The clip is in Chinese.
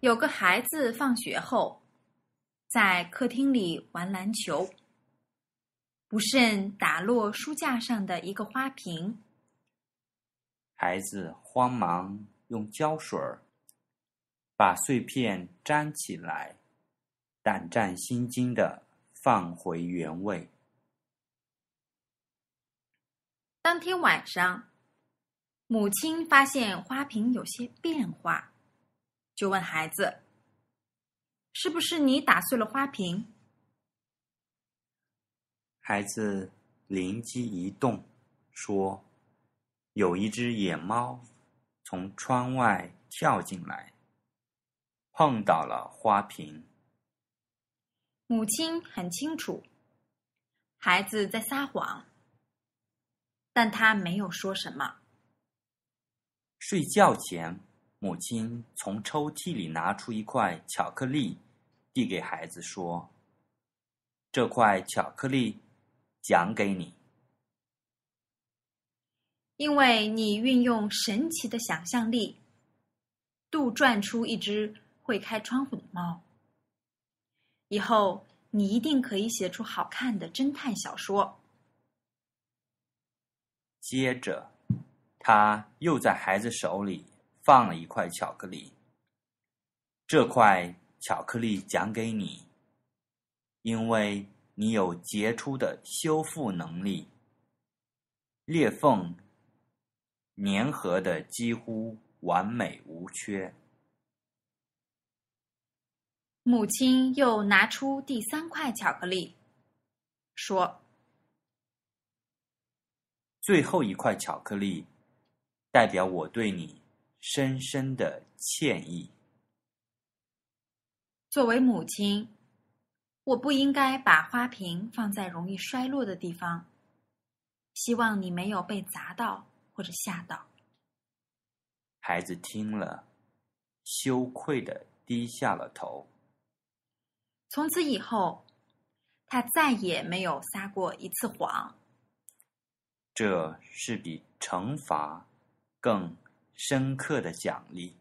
有个孩子放学后，在客厅里玩篮球，不慎打落书架上的一个花瓶。孩子慌忙用胶水把碎片粘起来，胆战心惊地放回原位。当天晚上，母亲发现花瓶有些变化。就问孩子：“是不是你打碎了花瓶？”孩子灵机一动，说：“有一只野猫从窗外跳进来，碰倒了花瓶。”母亲很清楚孩子在撒谎，但他没有说什么。睡觉前。母亲从抽屉里拿出一块巧克力，递给孩子说：“这块巧克力奖给你，因为你运用神奇的想象力，杜撰出一只会开窗户的猫。以后你一定可以写出好看的侦探小说。”接着，他又在孩子手里。放了一块巧克力，这块巧克力奖给你，因为你有杰出的修复能力，裂缝粘合的几乎完美无缺。母亲又拿出第三块巧克力，说：“最后一块巧克力，代表我对你。”深深的歉意。作为母亲，我不应该把花瓶放在容易摔落的地方。希望你没有被砸到或者吓到。孩子听了，羞愧的低下了头。从此以后，他再也没有撒过一次谎。这是比惩罚更……深刻的奖励。